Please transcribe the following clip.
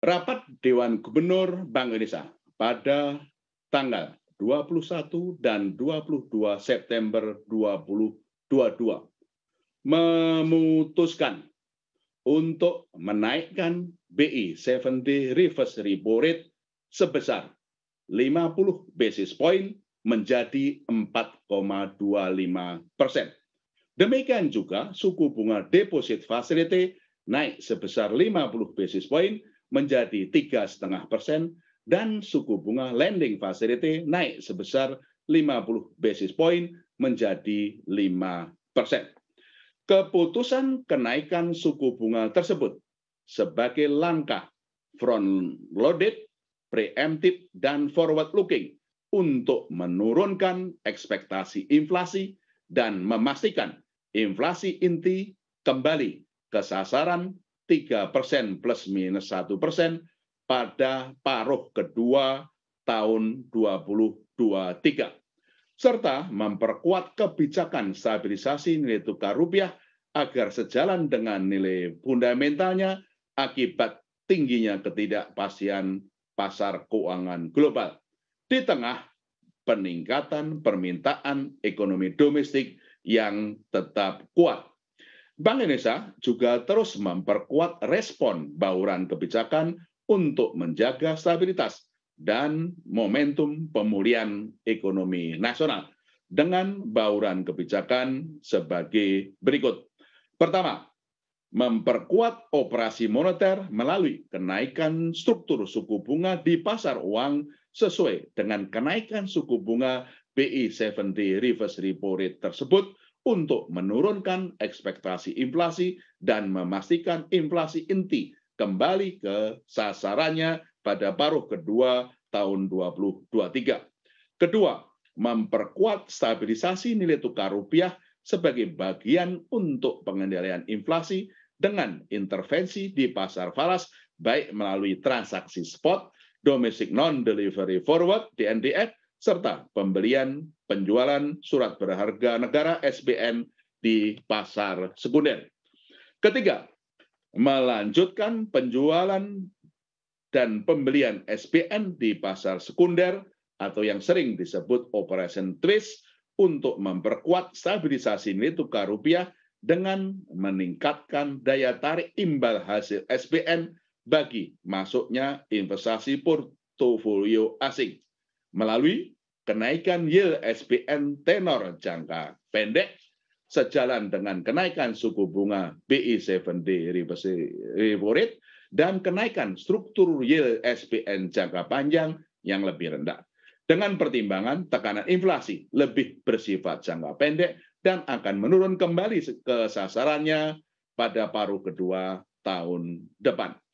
rapat dewan gubernur bank indonesia pada tanggal 21 dan 22 september 2022 memutuskan untuk menaikkan BI 70 reverse repo rate sebesar 50 basis point menjadi 4,25 persen. Demikian juga suku bunga deposit facility naik sebesar 50 basis point menjadi tiga 3,5 persen dan suku bunga lending facility naik sebesar 50 basis point menjadi lima persen. Keputusan kenaikan suku bunga tersebut sebagai langkah front-loaded, preemptive, dan forward-looking untuk menurunkan ekspektasi inflasi dan memastikan inflasi inti kembali ke sasaran tiga persen plus minus satu persen pada paruh kedua tahun 2023 serta memperkuat kebijakan stabilisasi nilai tukar rupiah agar sejalan dengan nilai fundamentalnya akibat tingginya ketidakpastian pasar keuangan global di tengah peningkatan permintaan ekonomi domestik yang tetap kuat. Bank Indonesia juga terus memperkuat respon bauran kebijakan untuk menjaga stabilitas dan momentum pemulihan ekonomi nasional dengan bauran kebijakan sebagai berikut. Pertama, memperkuat operasi moneter melalui kenaikan struktur suku bunga di pasar uang sesuai dengan kenaikan suku bunga BI70 reverse repo rate tersebut untuk menurunkan ekspektasi inflasi dan memastikan inflasi inti kembali ke sasarannya pada paruh kedua tahun 2023. Kedua, memperkuat stabilisasi nilai tukar rupiah sebagai bagian untuk pengendalian inflasi dengan intervensi di pasar falas baik melalui transaksi spot, domestic non-delivery forward, DNDF, serta pembelian penjualan surat berharga negara SBN di pasar sekunder. Ketiga, melanjutkan penjualan dan pembelian SBN di pasar sekunder atau yang sering disebut operation twist untuk memperkuat stabilisasi nilai tukar rupiah dengan meningkatkan daya tarik imbal hasil SBN bagi masuknya investasi portofolio asing melalui kenaikan yield SBN tenor jangka pendek sejalan dengan kenaikan suku bunga BI 7D repo rate dan kenaikan struktur yield SBN jangka panjang yang lebih rendah. Dengan pertimbangan tekanan inflasi lebih bersifat jangka pendek dan akan menurun kembali ke sasarannya pada paruh kedua tahun depan.